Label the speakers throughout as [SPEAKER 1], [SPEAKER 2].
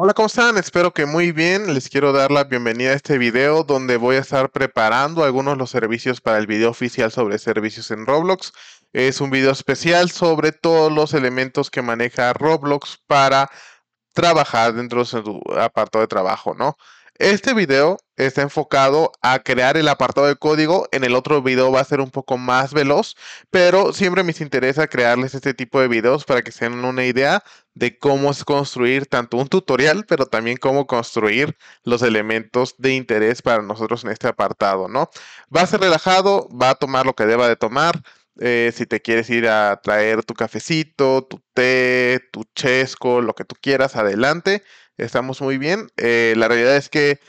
[SPEAKER 1] Hola, ¿cómo están? Espero que muy bien. Les quiero dar la bienvenida a este video donde voy a estar preparando algunos de los servicios para el video oficial sobre servicios en Roblox. Es un video especial sobre todos los elementos que maneja Roblox para trabajar dentro de su apartado de trabajo, ¿no? Este video está enfocado a crear el apartado de código. En el otro video va a ser un poco más veloz, pero siempre me interesa crearles este tipo de videos para que sean una idea de cómo es construir tanto un tutorial, pero también cómo construir los elementos de interés para nosotros en este apartado, ¿no? Va a ser relajado, va a tomar lo que deba de tomar. Eh, si te quieres ir a traer tu cafecito, tu té, tu chesco, lo que tú quieras, adelante. Estamos muy bien. Eh, la realidad es que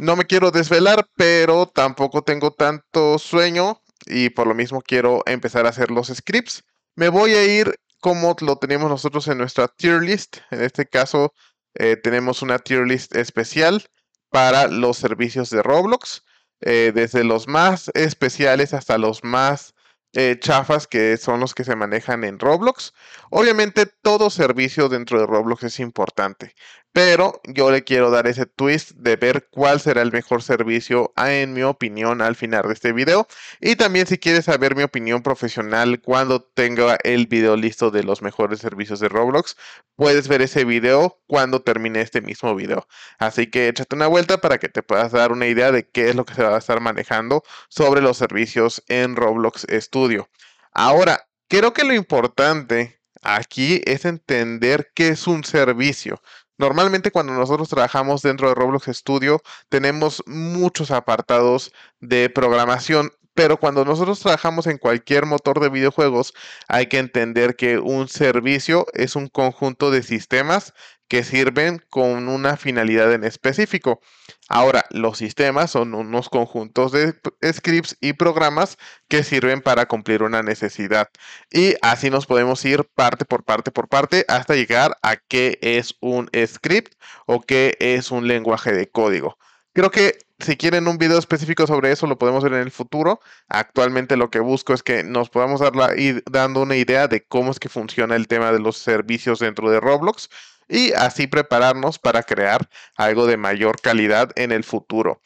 [SPEAKER 1] no me quiero desvelar, pero tampoco tengo tanto sueño y por lo mismo quiero empezar a hacer los scripts. Me voy a ir como lo tenemos nosotros en nuestra tier list. En este caso eh, tenemos una tier list especial para los servicios de Roblox, eh, desde los más especiales hasta los más eh, chafas que son los que se manejan en Roblox. Obviamente todo servicio dentro de Roblox es importante. Pero yo le quiero dar ese twist de ver cuál será el mejor servicio, ah, en mi opinión, al final de este video. Y también si quieres saber mi opinión profesional cuando tenga el video listo de los mejores servicios de Roblox, puedes ver ese video cuando termine este mismo video. Así que échate una vuelta para que te puedas dar una idea de qué es lo que se va a estar manejando sobre los servicios en Roblox Studio. Ahora, creo que lo importante aquí es entender qué es un servicio. Normalmente cuando nosotros trabajamos dentro de Roblox Studio tenemos muchos apartados de programación, pero cuando nosotros trabajamos en cualquier motor de videojuegos hay que entender que un servicio es un conjunto de sistemas que sirven con una finalidad en específico. Ahora, los sistemas son unos conjuntos de scripts y programas que sirven para cumplir una necesidad. Y así nos podemos ir parte por parte por parte hasta llegar a qué es un script o qué es un lenguaje de código. Creo que si quieren un video específico sobre eso, lo podemos ver en el futuro. Actualmente lo que busco es que nos podamos dar ir dando una idea de cómo es que funciona el tema de los servicios dentro de Roblox y así prepararnos para crear algo de mayor calidad en el futuro.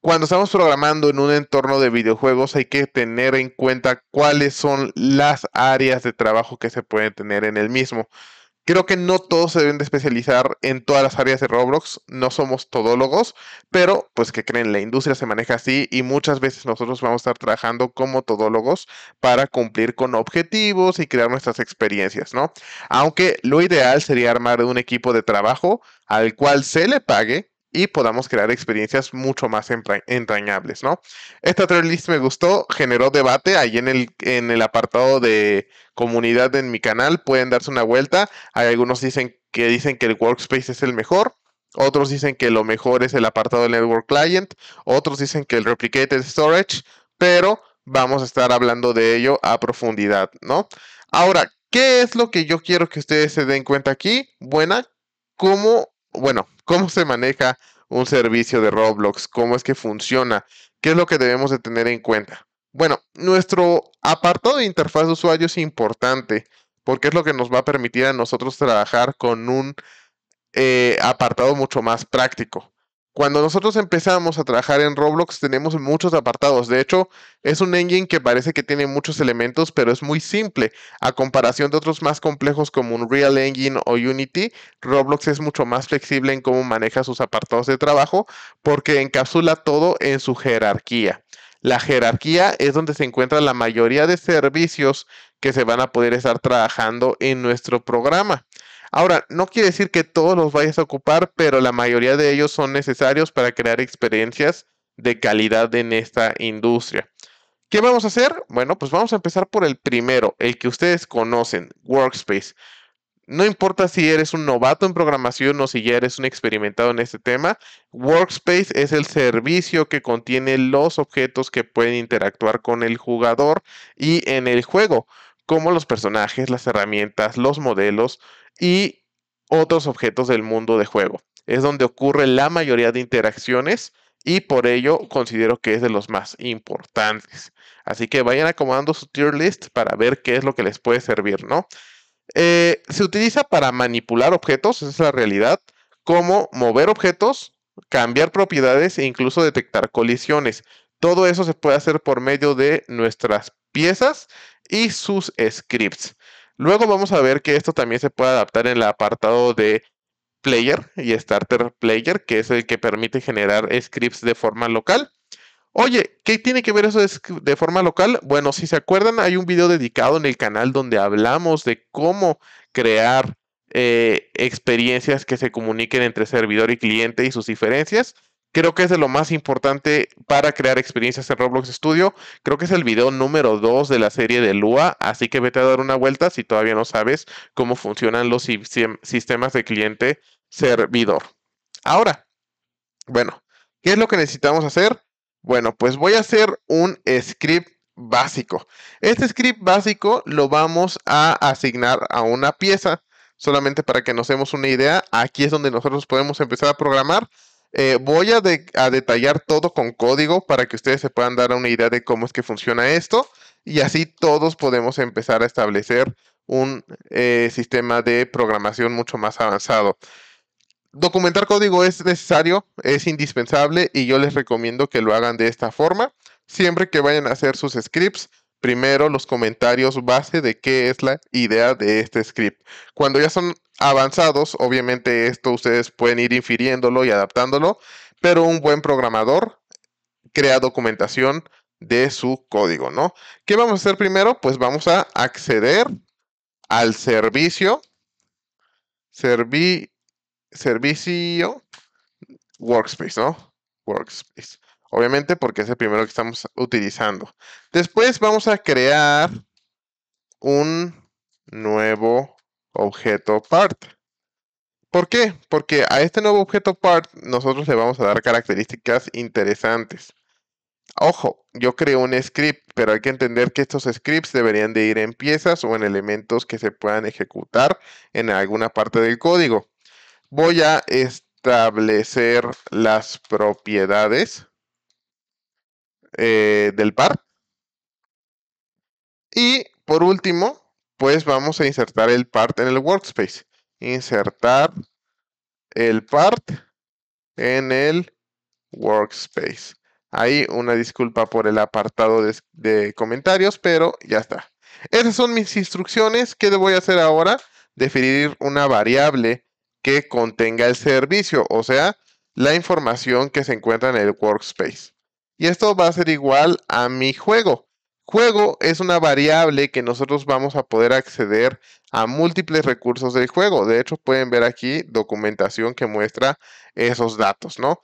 [SPEAKER 1] Cuando estamos programando en un entorno de videojuegos hay que tener en cuenta cuáles son las áreas de trabajo que se pueden tener en el mismo. Creo que no todos se deben de especializar en todas las áreas de Roblox, no somos todólogos, pero pues que creen, la industria se maneja así y muchas veces nosotros vamos a estar trabajando como todólogos para cumplir con objetivos y crear nuestras experiencias, ¿no? Aunque lo ideal sería armar un equipo de trabajo al cual se le pague y podamos crear experiencias mucho más entrañables, ¿no? Esta list me gustó, generó debate ahí en el, en el apartado de comunidad en mi canal, pueden darse una vuelta, hay algunos dicen que dicen que el workspace es el mejor, otros dicen que lo mejor es el apartado de network client, otros dicen que el replicated storage, pero vamos a estar hablando de ello a profundidad, ¿no? Ahora, ¿qué es lo que yo quiero que ustedes se den cuenta aquí? Buena, ¿cómo? Bueno, cómo se maneja un servicio de Roblox, cómo es que funciona, qué es lo que debemos de tener en cuenta. Bueno, nuestro apartado de interfaz de usuario es importante porque es lo que nos va a permitir a nosotros trabajar con un eh, apartado mucho más práctico. Cuando nosotros empezamos a trabajar en Roblox tenemos muchos apartados. De hecho, es un engine que parece que tiene muchos elementos, pero es muy simple. A comparación de otros más complejos como un Real Engine o Unity, Roblox es mucho más flexible en cómo maneja sus apartados de trabajo porque encapsula todo en su jerarquía. La jerarquía es donde se encuentra la mayoría de servicios que se van a poder estar trabajando en nuestro programa. Ahora, no quiere decir que todos los vayas a ocupar, pero la mayoría de ellos son necesarios para crear experiencias de calidad en esta industria. ¿Qué vamos a hacer? Bueno, pues vamos a empezar por el primero, el que ustedes conocen, Workspace. No importa si eres un novato en programación o si ya eres un experimentado en este tema, Workspace es el servicio que contiene los objetos que pueden interactuar con el jugador y en el juego, como los personajes, las herramientas, los modelos, y otros objetos del mundo de juego. Es donde ocurre la mayoría de interacciones y por ello considero que es de los más importantes. Así que vayan acomodando su tier list para ver qué es lo que les puede servir, ¿no? Eh, se utiliza para manipular objetos, esa es la realidad, como mover objetos, cambiar propiedades e incluso detectar colisiones. Todo eso se puede hacer por medio de nuestras piezas y sus scripts. Luego vamos a ver que esto también se puede adaptar en el apartado de player y starter player, que es el que permite generar scripts de forma local. Oye, ¿qué tiene que ver eso de forma local? Bueno, si se acuerdan, hay un video dedicado en el canal donde hablamos de cómo crear eh, experiencias que se comuniquen entre servidor y cliente y sus diferencias. Creo que es de lo más importante para crear experiencias en Roblox Studio. Creo que es el video número 2 de la serie de Lua, así que vete a dar una vuelta si todavía no sabes cómo funcionan los sistemas de cliente servidor. Ahora, bueno, ¿qué es lo que necesitamos hacer? Bueno, pues voy a hacer un script básico. Este script básico lo vamos a asignar a una pieza. Solamente para que nos demos una idea, aquí es donde nosotros podemos empezar a programar. Eh, voy a, detallar todo con código para que ustedes se puedan dar una idea de cómo es que funciona esto y así todos podemos empezar a establecer un eh, sistema de programación mucho más avanzado. Documentar código es necesario, es indispensable y yo les recomiendo que lo hagan de esta forma. Siempre que vayan a hacer sus scripts, primero los comentarios base de qué es la idea de este script. Cuando ya son avanzados, obviamente esto ustedes pueden ir infiriéndolo y adaptándolo, pero un buen programador crea documentación de su código, ¿no? ¿Qué vamos a hacer primero? Pues vamos a acceder al servicio, servicio, workspace, ¿no? Workspace. Obviamente porque es el primero que estamos utilizando. Después vamos a crear un nuevo objeto part. ¿Por qué? Porque a este nuevo objeto part nosotros le vamos a dar características interesantes. Ojo, yo creo un script, pero hay que entender que estos scripts deberían de ir en piezas o en elementos que se puedan ejecutar en alguna parte del código. Voy a establecer las propiedades eh, del part Y por último, pues vamos a insertar el part en el workspace. Insertar el part en el workspace. Ahí una disculpa por el apartado de, comentarios, pero ya está. Esas son mis instrucciones. ¿Qué voy a hacer ahora? Definir una variable que contenga el servicio, o sea, la información que se encuentra en el workspace. Y esto va a ser igual a mi juego. Juego es una variable que nosotros vamos a poder acceder a múltiples recursos del juego. De hecho, pueden ver aquí documentación que muestra esos datos, ¿no?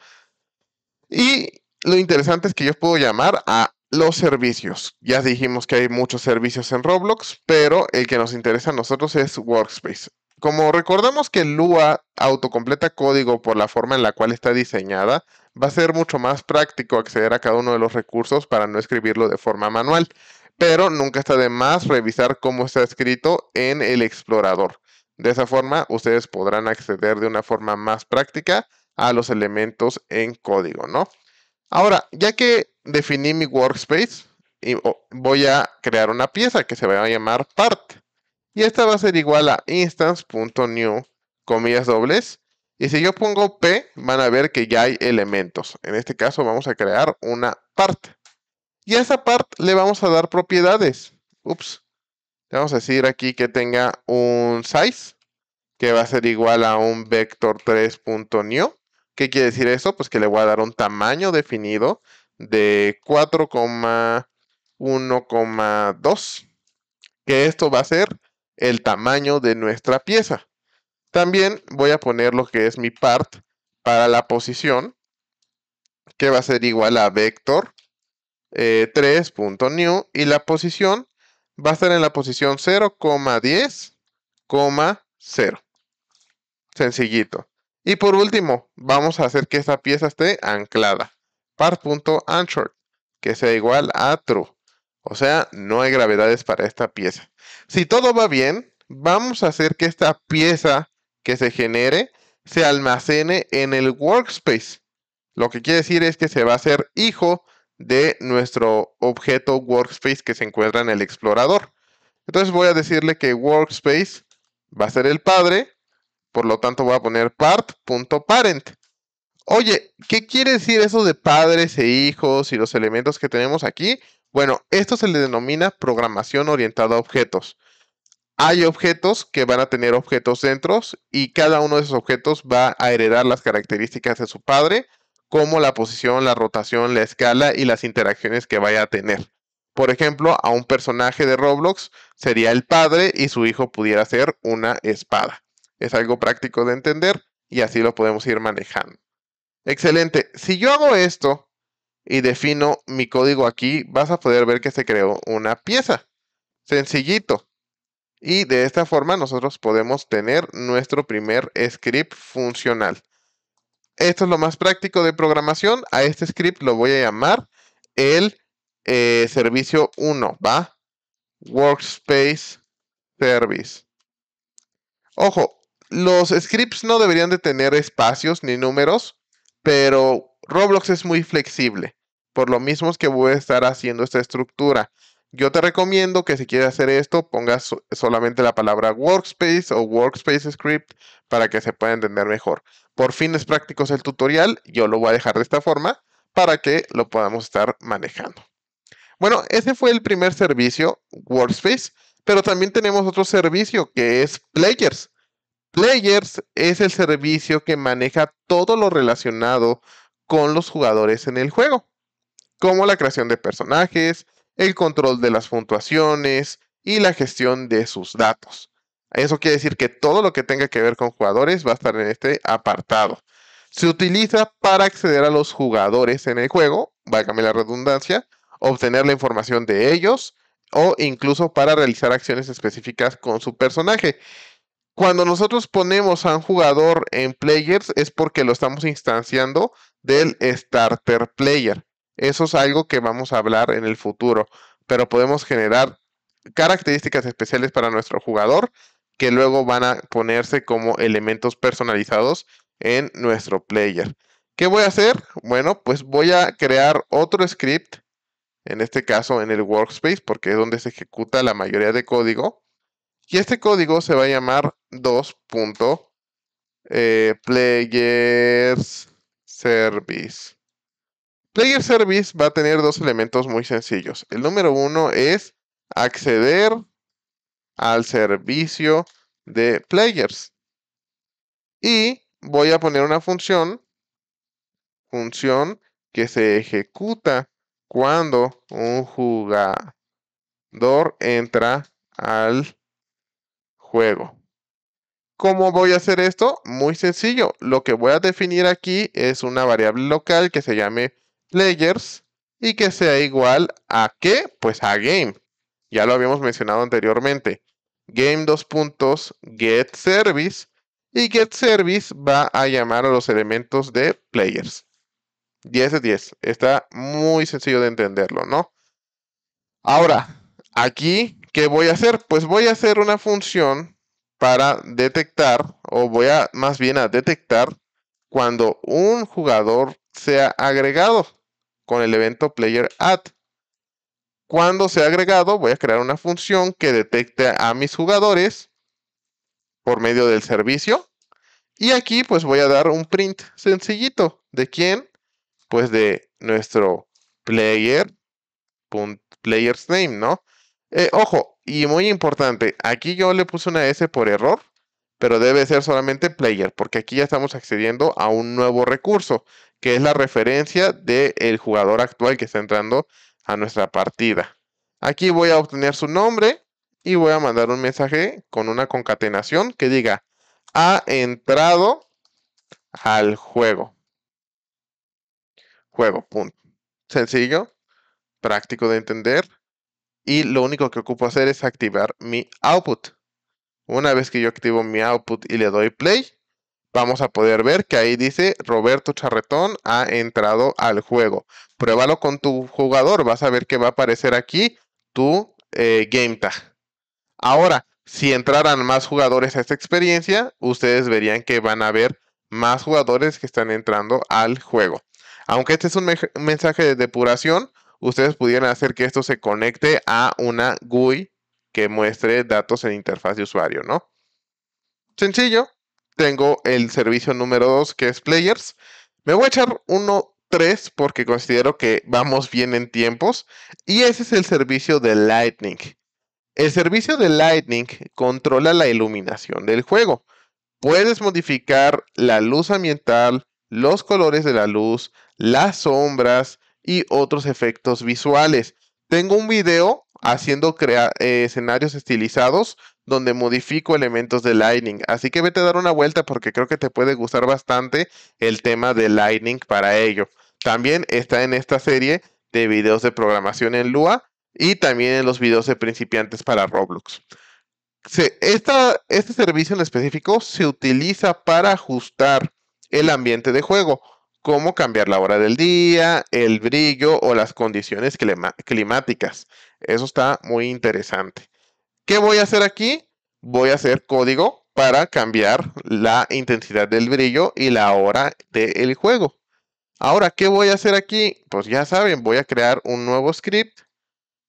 [SPEAKER 1] Y lo interesante es que yo puedo llamar a los servicios. Ya dijimos que hay muchos servicios en Roblox, pero el que nos interesa a nosotros es Workspace. Como recordamos que Lua autocompleta código por la forma en la cual está diseñada, va a ser mucho más práctico acceder a cada uno de los recursos para no escribirlo de forma manual, pero nunca está de más revisar cómo está escrito en el explorador. De esa forma, ustedes podrán acceder de una forma más práctica a los elementos en código, ¿no? Ahora, ya que definí mi workspace, oh, voy a crear una pieza que se va a llamar part. Y esta va a ser igual a instance.new, comillas dobles, y si yo pongo P, van a ver que ya hay elementos. En este caso vamos a crear una parte. Y a esa part le vamos a dar propiedades. Ups. Le vamos a decir aquí que tenga un size, que va a ser igual a un vector 3.new. ¿Qué quiere decir eso? Pues que le voy a dar un tamaño definido de 4,1,2. Que esto va a ser el tamaño de nuestra pieza. También voy a poner lo que es mi part para la posición, que va a ser igual a vector 3.new eh, y la posición va a estar en la posición 0,10,0. Sencillito. Y por último, vamos a hacer que esta pieza esté anclada. Part.anchored, que sea igual a true. O sea, no hay gravedades para esta pieza. Si todo va bien, vamos a hacer que esta pieza que se genere se almacene en el workspace. Lo que quiere decir es que se va a ser hijo de nuestro objeto workspace que se encuentra en el explorador. Entonces voy a decirle que workspace va a ser el padre, por lo tanto voy a poner part.parent. Oye, ¿qué quiere decir eso de padres e hijos y los elementos que tenemos aquí? Bueno, esto se le denomina programación orientada a objetos hay objetos que van a tener objetos dentro y cada uno de esos objetos va a heredar las características de su padre, como la posición, la rotación, la escala y las interacciones que vaya a tener. Por ejemplo, a un personaje de Roblox sería el padre y su hijo pudiera ser una espada. Es algo práctico de entender y así lo podemos ir manejando. Excelente. Si yo hago esto y defino mi código aquí, vas a poder ver que se creó una pieza. Sencillito. Y de esta forma nosotros podemos tener nuestro primer script funcional. Esto es lo más práctico de programación. A este script lo voy a llamar el eh, servicio 1, ¿va? Workspace Service. Ojo, los scripts no deberían de tener espacios ni números, pero Roblox es muy flexible. Por lo mismo es que voy a estar haciendo esta estructura. Yo te recomiendo que si quieres hacer esto, pongas solamente la palabra workspace o workspace script para que se pueda entender mejor. Por fines prácticos el tutorial, yo lo voy a dejar de esta forma para que lo podamos estar manejando. Bueno, ese fue el primer servicio, Workspace, pero también tenemos otro servicio que es Players. Players es el servicio que maneja todo lo relacionado con los jugadores en el juego, como la creación de personajes, el control de las puntuaciones y la gestión de sus datos. Eso quiere decir que todo lo que tenga que ver con jugadores va a estar en este apartado. Se utiliza para acceder a los jugadores en el juego, válgame la redundancia, obtener la información de ellos o incluso para realizar acciones específicas con su personaje. Cuando nosotros ponemos a un jugador en players es porque lo estamos instanciando del starter player. Eso es algo que vamos a hablar en el futuro, pero podemos generar características especiales para nuestro jugador que luego van a ponerse como elementos personalizados en nuestro player. ¿Qué voy a hacer? Bueno, pues voy a crear otro script, en este caso en el workspace, porque es donde se ejecuta la mayoría de código. Y este código se va a llamar 2.playerservice. Player Service va a tener dos elementos muy sencillos. El número uno es acceder al servicio de players. Y voy a poner una función, función que se ejecuta cuando un jugador entra al juego. ¿Cómo voy a hacer esto? Muy sencillo. Lo que voy a definir aquí es una variable local que se llame players y que sea igual a qué? Pues a game. Ya lo habíamos mencionado anteriormente. Game dos puntos get service y get service va a llamar a los elementos de players. 10 de 10. Está muy sencillo de entenderlo, ¿no? Ahora, aquí, ¿qué voy a hacer? Pues voy a hacer una función para detectar, o voy a más bien a detectar cuando un jugador sea agregado con el evento player add. Cuando ha agregado, voy a crear una función que detecte a mis jugadores por medio del servicio. Y aquí pues voy a dar un print sencillito. ¿De quién? Pues de nuestro player, player's name, ¿no? Eh, ojo, y muy importante, aquí yo le puse una S por error, pero debe ser solamente player, porque aquí ya estamos accediendo a un nuevo recurso que es la referencia del jugador actual que está entrando a nuestra partida. Aquí voy a obtener su nombre y voy a mandar un mensaje con una concatenación que diga ha entrado al juego. Juego, punto. Sencillo, práctico de entender y lo único que ocupo hacer es activar mi output. Una vez que yo activo mi output y le doy play, vamos a poder ver que ahí dice Roberto Charretón ha entrado al juego. Pruébalo con tu jugador, vas a ver que va a aparecer aquí tu eh, game tag. Ahora, si entraran más jugadores a esta experiencia, ustedes verían que van a ver más jugadores que están entrando al juego. Aunque este es un mensaje de depuración, ustedes pudieran hacer que esto se conecte a una GUI que muestre datos en interfaz de usuario, ¿no? Sencillo, tengo el servicio número 2 que es Players. Me voy a echar uno 3 porque considero que vamos bien en tiempos y ese es el servicio de Lightning. El servicio de Lightning controla la iluminación del juego. Puedes modificar la luz ambiental, los colores de la luz, las sombras y otros efectos visuales. Tengo un video haciendo eh, escenarios estilizados donde modifico elementos de Lightning. Así que vete a dar una vuelta porque creo que te puede gustar bastante el tema de Lightning para ello. También está en esta serie de videos de programación en Lua y también en los videos de principiantes para Roblox. este servicio en específico se utiliza para ajustar el ambiente de juego, como cambiar la hora del día, el brillo o las condiciones climáticas. Eso está muy interesante. ¿Qué voy a hacer aquí? Voy a hacer código para cambiar la intensidad del brillo y la hora del juego. Ahora, ¿qué voy a hacer aquí? Pues ya saben, voy a crear un nuevo script,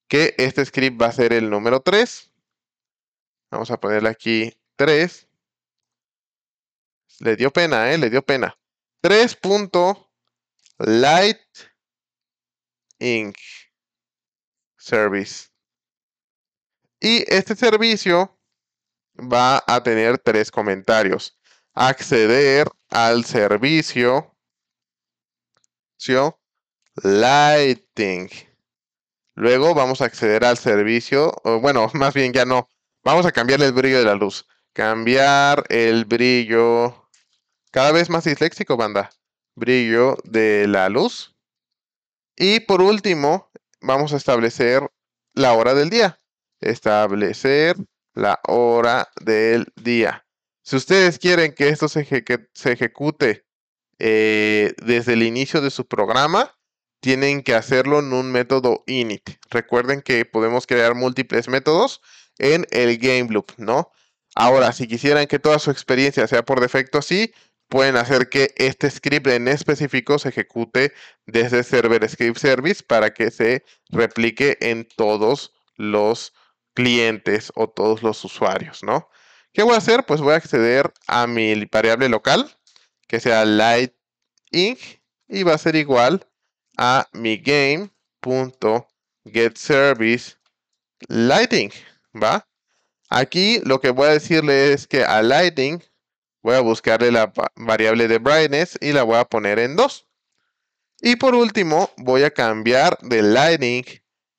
[SPEAKER 1] que este script va a ser el número 3. Vamos a ponerle aquí 3. Le dio pena, ¿eh? Le dio pena. 3. Light Service. Y este servicio va a tener tres comentarios. Acceder al servicio Lighting. Luego vamos a acceder al servicio, bueno, más bien ya no. Vamos a cambiar el brillo de la luz. Cambiar el brillo. Cada vez más disléxico, banda. Brillo de la luz. Y por último, vamos a establecer la hora del día establecer la hora del día. Si ustedes quieren que esto se, ejecute eh, desde el inicio de su programa, tienen que hacerlo en un método init. Recuerden que podemos crear múltiples métodos en el game loop, ¿no? Ahora, si quisieran que toda su experiencia sea por defecto así, pueden hacer que este script en específico se ejecute desde server script service para que se replique en todos los clientes o todos los usuarios, ¿no? ¿Qué voy a hacer? Pues voy a acceder a mi variable local, que sea light y va a ser igual a mi game.getService lighting, ¿va? Aquí lo que voy a decirle es que a lighting voy a buscarle la variable de brightness y la voy a poner en 2. Y por último, voy a cambiar de lighting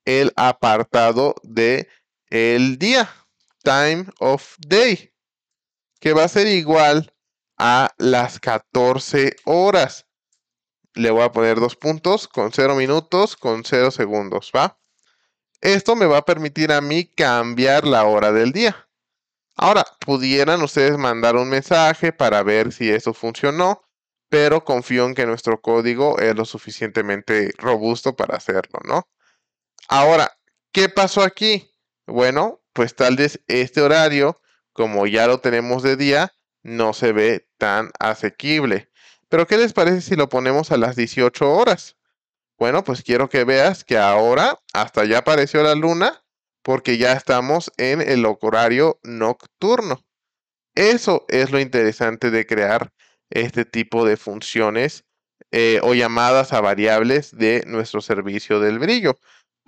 [SPEAKER 1] el apartado de el día, time of day, que va a ser igual a las 14 horas. Le voy a poner dos puntos con 0 minutos, con 0 segundos, ¿va? Esto me va a permitir a mí cambiar la hora del día. Ahora, pudieran ustedes mandar un mensaje para ver si eso funcionó, pero confío en que nuestro código es lo suficientemente robusto para hacerlo, ¿no? Ahora, ¿qué pasó aquí? Bueno, pues tal vez este horario, como ya lo tenemos de día, no se ve tan asequible. Pero ¿qué les parece si lo ponemos a las 18 horas? Bueno, pues quiero que veas que ahora hasta ya apareció la luna porque ya estamos en el horario nocturno. Eso es lo interesante de crear este tipo de funciones eh, o llamadas a variables de nuestro servicio del brillo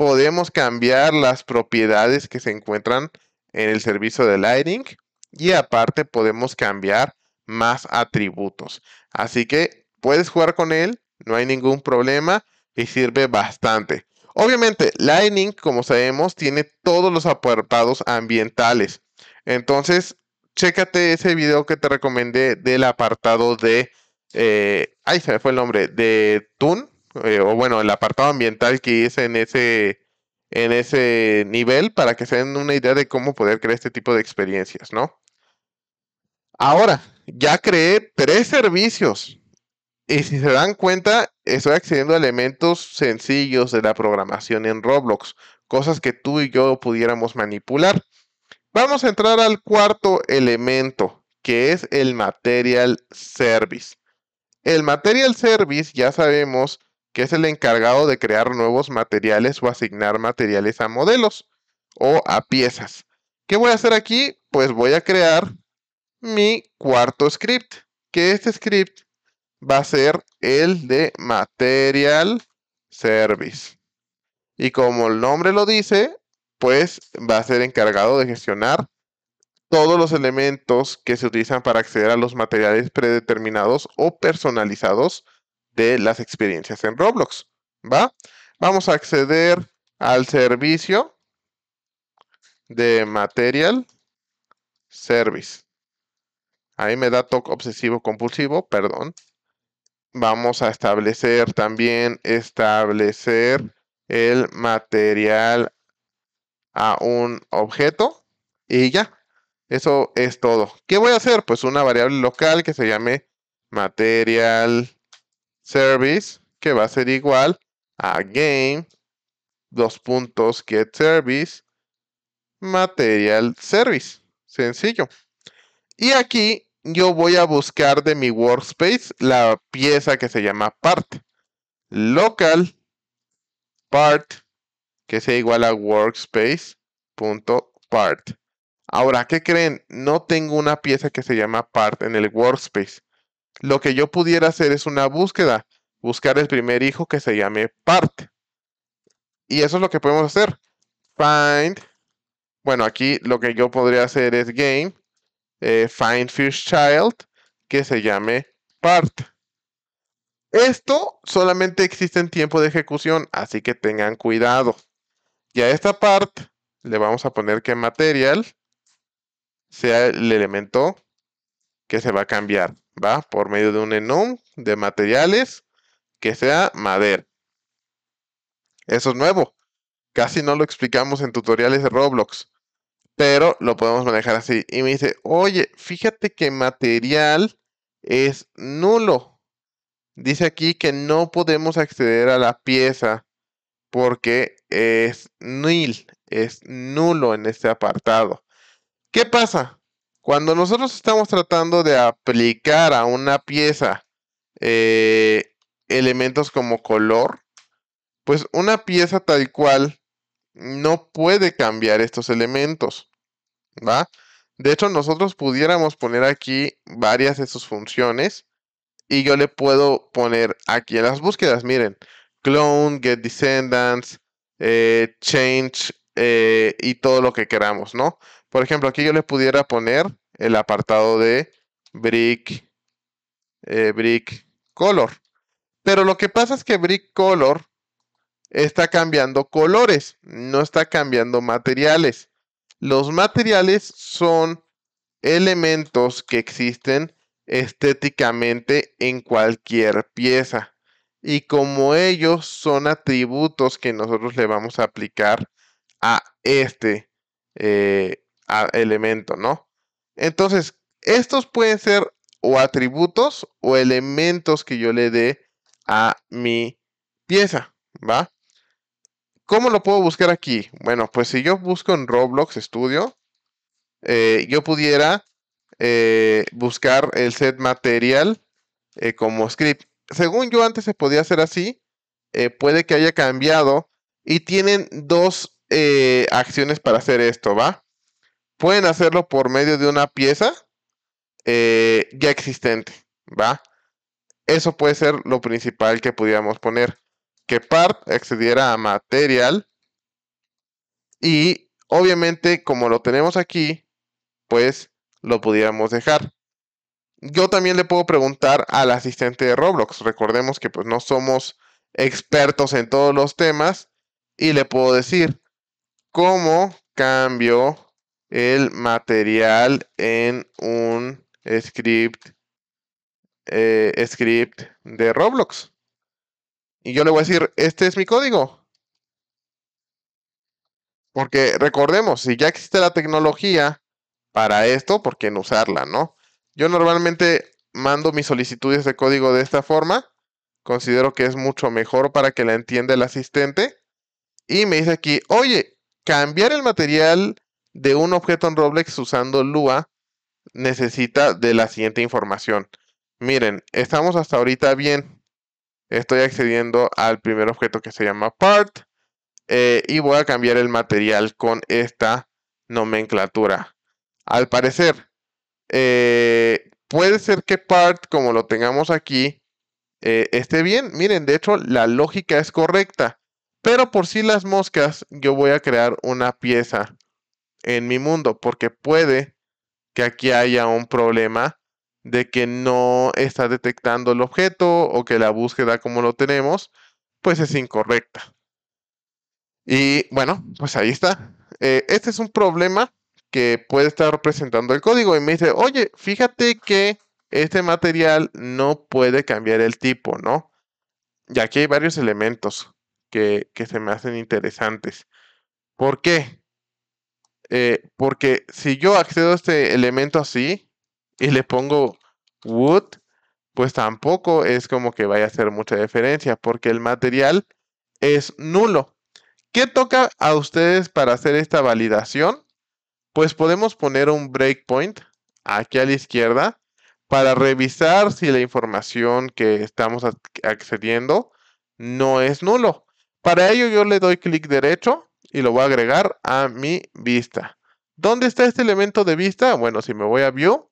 [SPEAKER 1] podemos cambiar las propiedades que se encuentran en el servicio de Lightning. y aparte podemos cambiar más atributos. Así que puedes jugar con él, no hay ningún problema y sirve bastante. Obviamente, Lightning, como sabemos, tiene todos los apartados ambientales. Entonces, chécate ese video que te recomendé del apartado de... Eh, ahí se me fue el nombre, de Tune eh, o bueno, el apartado ambiental que hice en ese, en ese nivel para que se den una idea de cómo poder crear este tipo de experiencias, ¿no? Ahora, ya creé tres servicios y si se dan cuenta, estoy accediendo a elementos sencillos de la programación en Roblox, cosas que tú y yo pudiéramos manipular. Vamos a entrar al cuarto elemento, que es el Material Service. El Material Service, ya sabemos que es el encargado de crear nuevos materiales o asignar materiales a modelos o a piezas. ¿Qué voy a hacer aquí? Pues voy a crear mi cuarto script, que este script va a ser el de material service. Y como el nombre lo dice, pues va a ser encargado de gestionar todos los elementos que se utilizan para acceder a los materiales predeterminados o personalizados de las experiencias en Roblox. ¿Va? Vamos a acceder al servicio de Material Service. Ahí me da toque obsesivo compulsivo, perdón. Vamos a establecer también, establecer el material a un objeto y ya. Eso es todo. ¿Qué voy a hacer? Pues una variable local que se llame material service, que va a ser igual a game, dos puntos, get service, material service. Sencillo. Y aquí yo voy a buscar de mi workspace la pieza que se llama part. Local part, que sea igual a workspace.part. Ahora, ¿qué creen? No tengo una pieza que se llama part en el workspace lo que yo pudiera hacer es una búsqueda, buscar el primer hijo que se llame part. Y eso es lo que podemos hacer. Find, bueno, aquí lo que yo podría hacer es game, eh, find first child, que se llame part. Esto solamente existe en tiempo de ejecución, así que tengan cuidado. Y a esta part le vamos a poner que material sea el elemento que se va a cambiar. ¿va? Por medio de un enum de materiales que sea madera. Eso es nuevo. Casi no lo explicamos en tutoriales de Roblox, pero lo podemos manejar así. Y me dice, oye, fíjate que material es nulo. Dice aquí que no podemos acceder a la pieza porque es nil, es nulo en este apartado. ¿Qué pasa? Cuando nosotros estamos tratando de aplicar a una pieza eh, elementos como color, pues una pieza tal cual no puede cambiar estos elementos, ¿va? De hecho, nosotros pudiéramos poner aquí varias de sus funciones y yo le puedo poner aquí en las búsquedas, miren, clone, get descendants, eh, change eh, y todo lo que queramos, ¿no? Por ejemplo, aquí yo le pudiera poner el apartado de Brick, eh, Brick Color. Pero lo que pasa es que Brick Color está cambiando colores, no está cambiando materiales. Los materiales son elementos que existen estéticamente en cualquier pieza. Y como ellos son atributos que nosotros le vamos a aplicar a este eh, elemento, ¿no? Entonces, estos pueden ser o atributos o elementos que yo le dé a mi pieza, ¿va? ¿Cómo lo puedo buscar aquí? Bueno, pues si yo busco en Roblox Studio, eh, yo pudiera eh, buscar el set material eh, como script. Según yo antes se podía hacer así, puede que haya cambiado y tienen dos acciones para hacer esto, ¿va? pueden hacerlo por medio de una pieza eh, ya existente, ¿va? Eso puede ser lo principal que pudiéramos poner. Que part accediera a material. Y obviamente, como lo tenemos aquí, pues lo pudiéramos dejar. Yo también le puedo preguntar al asistente de Roblox. Recordemos que pues no somos expertos en todos los temas. Y le puedo decir, ¿cómo cambio el material en un script, eh, script de Roblox. Y yo le voy a decir, este es mi código. Porque recordemos, si ya existe la tecnología para esto, ¿por qué no usarla, no? Yo normalmente mando mis solicitudes de código de esta forma. Considero que es mucho mejor para que la entienda el asistente. Y me dice aquí, oye, cambiar el material de un objeto en Roblex usando Lua necesita de la siguiente información. Miren, estamos hasta ahorita bien. Estoy accediendo al primer objeto que se llama part eh, y voy a cambiar el material con esta nomenclatura. Al parecer, eh, puede ser que part, como lo tengamos aquí, eh, esté bien. Miren, de hecho, la lógica es correcta. Pero por si las moscas, yo voy a crear una pieza en mi mundo, porque puede que aquí haya un problema de que no está detectando el objeto o que la búsqueda como lo tenemos, pues es incorrecta. Y bueno, pues ahí está. Eh, este es un problema que puede estar representando el código y me dice, oye, fíjate que este material no puede cambiar el tipo, ¿no? Y aquí hay varios elementos que, que se me hacen interesantes. ¿Por qué? Eh, porque si yo accedo a este elemento así y le pongo wood, pues tampoco es como que vaya a hacer mucha diferencia porque el material es nulo. ¿Qué toca a ustedes para hacer esta validación? Pues podemos poner un breakpoint aquí a la izquierda para revisar si la información que estamos accediendo no es nulo. Para ello yo le doy clic derecho y lo voy a agregar a mi vista. ¿Dónde está este elemento de vista? Bueno, si me voy a View,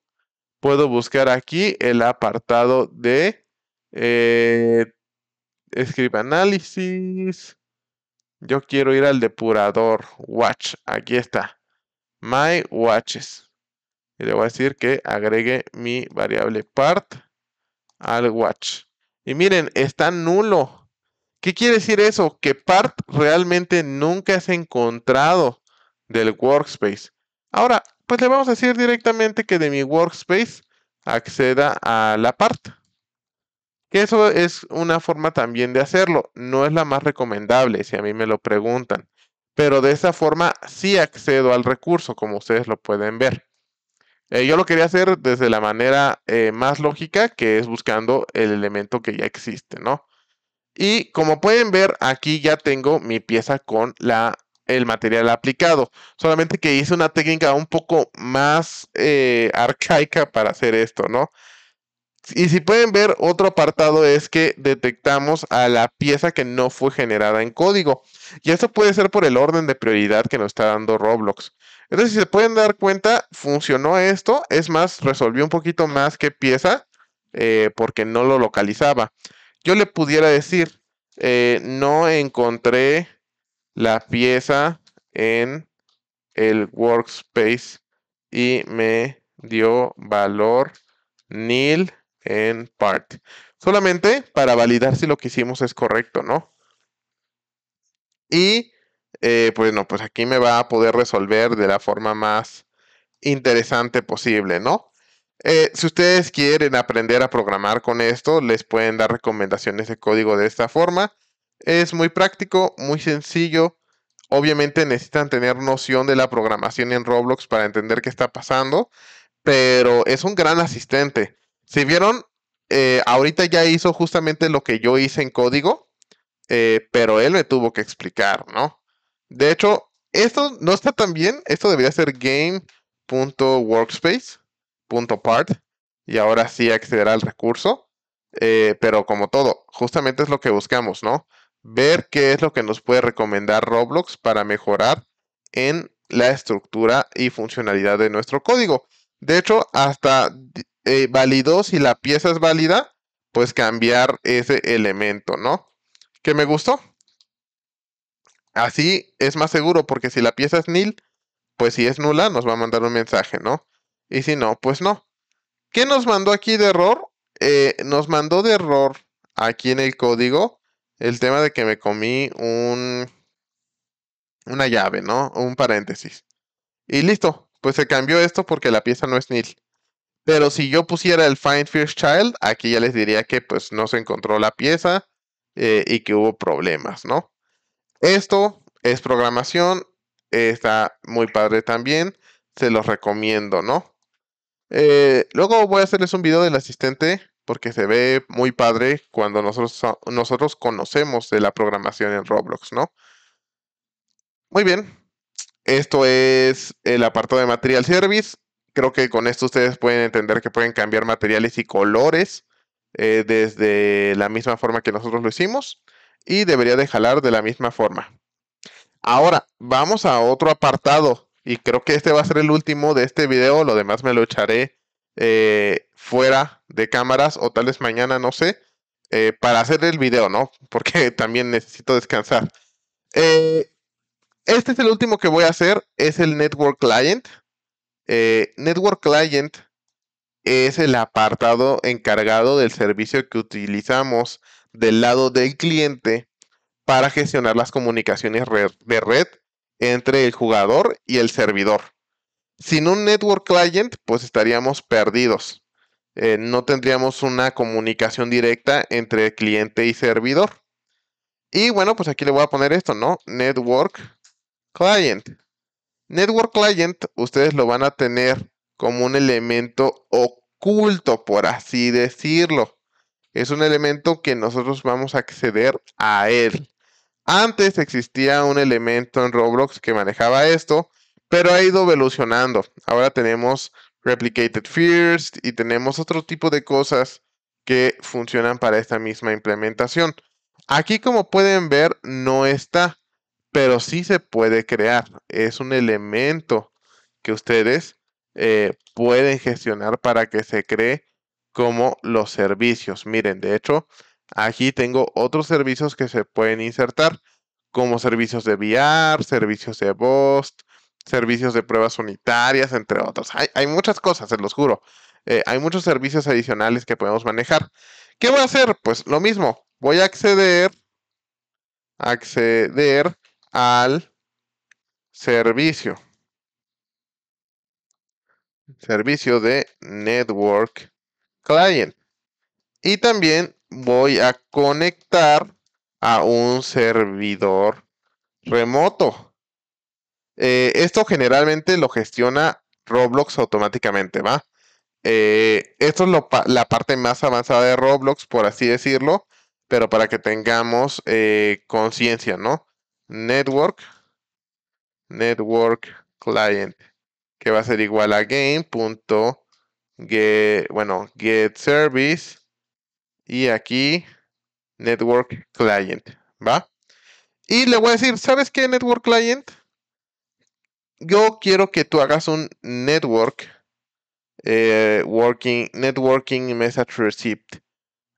[SPEAKER 1] puedo buscar aquí el apartado de eh, Script Analysis. Yo quiero ir al depurador Watch. Aquí está. My Watches. Y le voy a decir que agregue mi variable part al watch. Y miren, está nulo. ¿Qué quiere decir eso? Que part realmente nunca ha encontrado del workspace. Ahora, pues le vamos a decir directamente que de mi workspace acceda a la part. Que eso es una forma también de hacerlo. No es la más recomendable, si a mí me lo preguntan. Pero de esa forma sí accedo al recurso, como ustedes lo pueden ver. Eh, yo lo quería hacer desde la manera eh, más lógica, que es buscando el elemento que ya existe, ¿no? Y como pueden ver, aquí ya tengo mi pieza con la, el material aplicado. Solamente que hice una técnica un poco más eh, arcaica para hacer esto, ¿no? Y si pueden ver, otro apartado es que detectamos a la pieza que no fue generada en código. Y esto puede ser por el orden de prioridad que nos está dando Roblox. Entonces, si se pueden dar cuenta, funcionó esto. Es más, resolvió un poquito más que pieza eh, porque no lo localizaba yo le pudiera decir, eh, no encontré la pieza en el workspace y me dio valor nil en part. Solamente para validar si lo que hicimos es correcto, ¿no? Y eh, pues no, pues aquí me va a poder resolver de la forma más interesante posible, ¿no? Eh, si ustedes quieren aprender a programar con esto, les pueden dar recomendaciones de código de esta forma. Es muy práctico, muy sencillo. Obviamente necesitan tener noción de la programación en Roblox para entender qué está pasando, pero es un gran asistente. Si vieron, eh, ahorita ya hizo justamente lo que yo hice en código, eh, pero él me tuvo que explicar, ¿no? De hecho, esto no está tan bien. Esto debería ser game.workspace .part y ahora sí accederá al recurso. Eh, pero como todo, justamente es lo que buscamos, ¿no? Ver qué es lo que nos puede recomendar Roblox para mejorar en la estructura y funcionalidad de nuestro código. De hecho, hasta eh, validó si la pieza es válida, pues cambiar ese elemento, ¿no? ¿Qué me gustó? Así es más seguro porque si la pieza es nil, pues si es nula nos va a mandar un mensaje, ¿no? Y si no, pues no. ¿Qué nos mandó aquí de error? Eh, nos mandó de error aquí en el código el tema de que me comí un una llave, ¿no? Un paréntesis. Y listo, pues se cambió esto porque la pieza no es nil. Pero si yo pusiera el find first child, aquí ya les diría que pues no se encontró la pieza eh, y que hubo problemas, ¿no? Esto es programación, está muy padre también, se los recomiendo, ¿no? Eh, luego voy a hacerles un video del asistente porque se ve muy padre cuando nosotros, nosotros conocemos de la programación en Roblox, ¿no? Muy bien, esto es el apartado de Material Service. Creo que con esto ustedes pueden entender que pueden cambiar materiales y colores eh, desde la misma forma que nosotros lo hicimos y debería de jalar de la misma forma. Ahora, vamos a otro apartado y creo que este va a ser el último de este video. Lo demás me lo echaré eh, fuera de cámaras o tal vez mañana, no sé. Eh, para hacer el video, ¿no? Porque también necesito descansar. Eh, este es el último que voy a hacer. Es el Network Client. Network Client es el apartado encargado del servicio que utilizamos del lado del cliente para gestionar las comunicaciones de red entre el jugador y el servidor. Sin un network client, pues estaríamos perdidos. Eh, no tendríamos una comunicación directa entre cliente y servidor. Y bueno, pues aquí le voy a poner esto, ¿no? Network Client. Network Client, ustedes lo van a tener como un elemento oculto, por así decirlo. Es un elemento que nosotros vamos a acceder a él. Antes existía un elemento en Roblox que manejaba esto, pero ha ido evolucionando. Ahora tenemos Replicated First y tenemos otro tipo de cosas que funcionan para esta misma implementación. Aquí como pueden ver no está, pero sí se puede crear. Es un elemento que ustedes eh, pueden gestionar para que se cree como los servicios. Miren, de hecho, Aquí tengo otros servicios que se pueden insertar, como servicios de VR, servicios de BOST, servicios de pruebas unitarias, entre otros. Hay, muchas cosas, se los juro. Eh, hay muchos servicios adicionales que podemos manejar. ¿Qué voy a hacer? Pues lo mismo. Voy a acceder, acceder al servicio. Servicio de Network Client. Y también voy a conectar a un servidor remoto. Eh, esto generalmente lo gestiona Roblox automáticamente, ¿va? Eh, esto es la parte más avanzada de Roblox, por así decirlo, pero para que tengamos eh, conciencia, ¿no? Network, network client, que va a ser igual a game. bueno, get service y aquí Network Client, ¿va? Y le voy a decir, ¿sabes qué Network Client? Yo quiero que tú hagas un network eh, working, networking message receipt.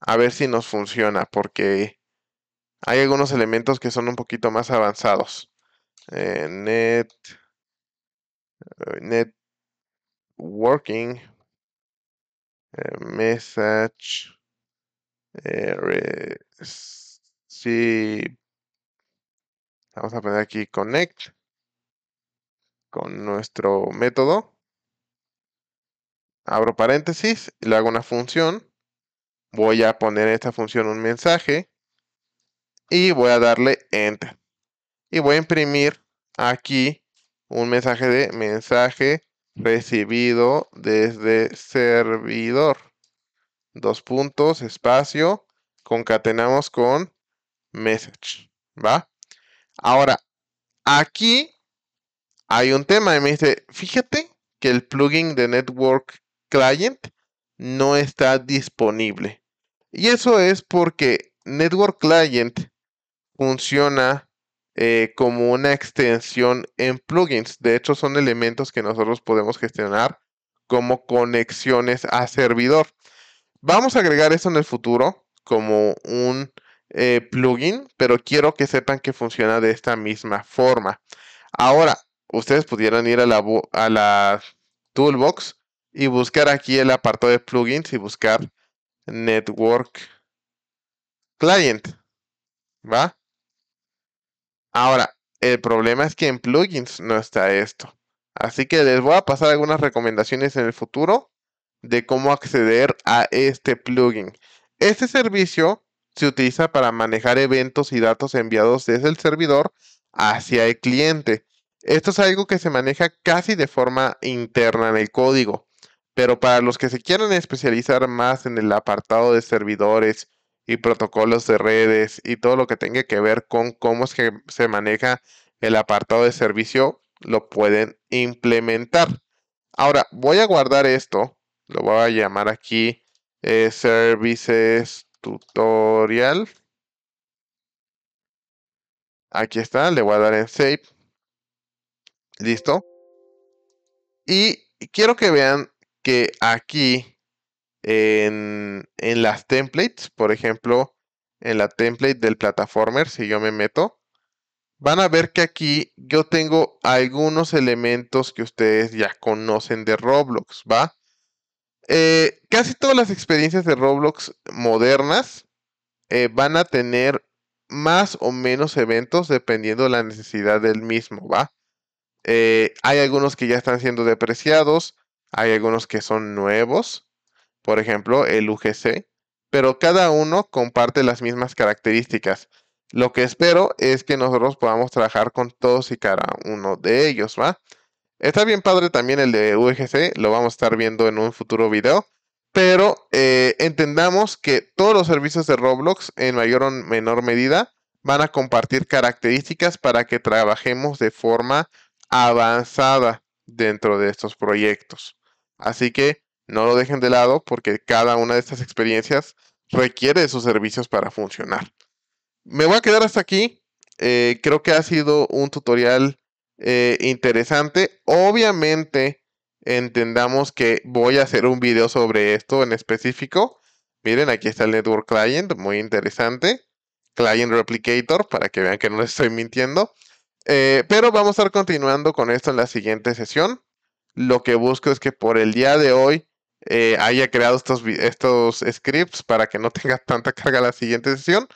[SPEAKER 1] A ver si nos funciona, porque hay algunos elementos que son un poquito más avanzados. Eh, net net, eh, networking message eh, si vamos a poner aquí connect con nuestro método, abro paréntesis, le hago una función, voy a poner en esta función un mensaje y voy a darle enter. Y voy a imprimir aquí un mensaje de mensaje recibido desde servidor dos puntos, espacio, concatenamos con message, Ahora, aquí hay un tema y me dice, fíjate que el plugin de Network Client no está disponible. Y eso es porque Network Client funciona eh, como una extensión en plugins. De hecho, son elementos que nosotros podemos gestionar como conexiones a servidor. Vamos a agregar esto en el futuro como un eh, plugin, pero quiero que sepan que funciona de esta misma forma. Ahora, ustedes pudieran ir a la, a la toolbox y buscar aquí el apartado de plugins y buscar Network Client. ¿Va? Ahora, el problema es que en plugins no está esto. Así que les voy a pasar algunas recomendaciones en el futuro de cómo acceder a este plugin. Este servicio se utiliza para manejar eventos y datos enviados desde el servidor hacia el cliente. Esto es algo que se maneja casi de forma interna en el código, pero para los que se quieran especializar más en el apartado de servidores y protocolos de redes y todo lo que tenga que ver con cómo es que se maneja el apartado de servicio, lo pueden implementar. Ahora, voy a guardar esto lo voy a llamar aquí eh, services tutorial. Aquí está, le voy a dar en save. Listo. Y quiero que vean que aquí en, en las templates, por ejemplo, en la template del plataformer, si yo me meto, van a ver que aquí yo tengo algunos elementos que ustedes ya conocen de Roblox, ¿va? Eh, casi todas las experiencias de Roblox modernas eh, van a tener más o menos eventos dependiendo de la necesidad del mismo, ¿va? Eh, hay algunos que ya están siendo depreciados, hay algunos que son nuevos, por ejemplo, el UGC, pero cada uno comparte las mismas características. Lo que espero es que nosotros podamos trabajar con todos y cada uno de ellos, ¿va? Está bien padre también el de UGC, lo vamos a estar viendo en un futuro video. Pero eh, entendamos que todos los servicios de Roblox, en mayor o menor medida, van a compartir características para que trabajemos de forma avanzada dentro de estos proyectos. Así que no lo dejen de lado porque cada una de estas experiencias requiere de sus servicios para funcionar. Me voy a quedar hasta aquí. Eh, creo que ha sido un tutorial eh, interesante. Obviamente, entendamos que voy a hacer un video sobre esto en específico. Miren, aquí está el Network Client, muy interesante. Client Replicator, para que vean que no les estoy mintiendo. Eh, pero vamos a estar continuando con esto en la siguiente sesión. Lo que busco es que por el día de hoy eh, haya creado estos, estos scripts para que no tenga tanta carga la siguiente sesión.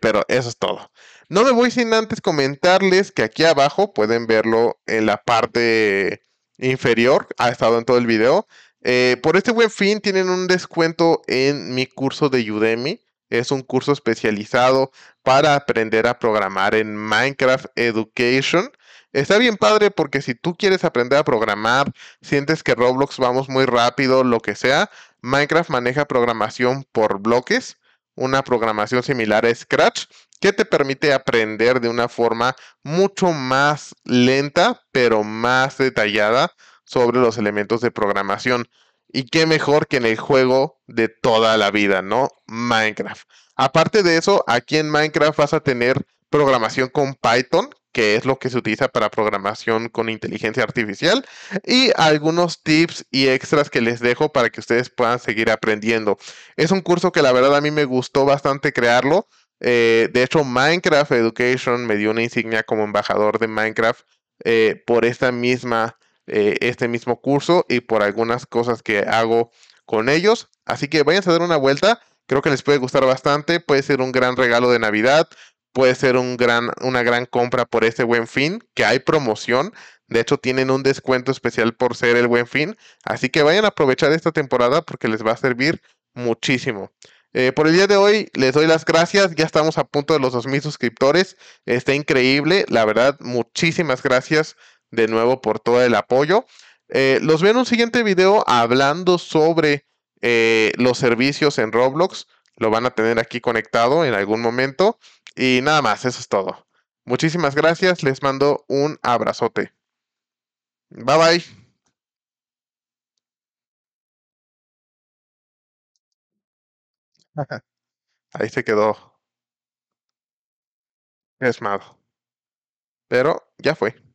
[SPEAKER 1] pero eso es todo. No me voy sin antes comentarles que aquí abajo pueden verlo en la parte inferior, ha estado en todo el video. Eh, por este buen fin tienen un descuento en mi curso de Udemy. Es un curso especializado para aprender a programar en Minecraft Education. Está bien padre porque si tú quieres aprender a programar, sientes que Roblox vamos muy rápido, lo que sea, Minecraft maneja programación por bloques, una programación similar a Scratch que te permite aprender de una forma mucho más lenta, pero más detallada sobre los elementos de programación. Y qué mejor que en el juego de toda la vida, ¿no? Minecraft. Aparte de eso, aquí en Minecraft vas a tener programación con Python, que es lo que se utiliza para programación con inteligencia artificial, y algunos tips y extras que les dejo para que ustedes puedan seguir aprendiendo. Es un curso que la verdad a mí me gustó bastante crearlo eh, de hecho, Minecraft Education me dio una insignia como embajador de Minecraft eh, por esta misma, eh, este mismo curso y por algunas cosas que hago con ellos. Así que vayan a dar una vuelta. Creo que les puede gustar bastante. Puede ser un gran regalo de Navidad. Puede ser un gran, una gran compra por este buen fin, que hay promoción. De hecho, tienen un descuento especial por ser el buen fin. Así que vayan a aprovechar esta temporada porque les va a servir muchísimo. Eh, por el día de hoy les doy las gracias. Ya estamos a punto de los 2.000 suscriptores. Está increíble. La verdad, muchísimas gracias de nuevo por todo el apoyo. Eh, los veo en un siguiente video hablando sobre eh, los servicios en Roblox. Lo van a tener aquí conectado en algún momento. Y nada más, eso es todo. Muchísimas gracias. Les mando un abrazote. Bye bye. Ahí se quedó. Es malo. Pero ya fue.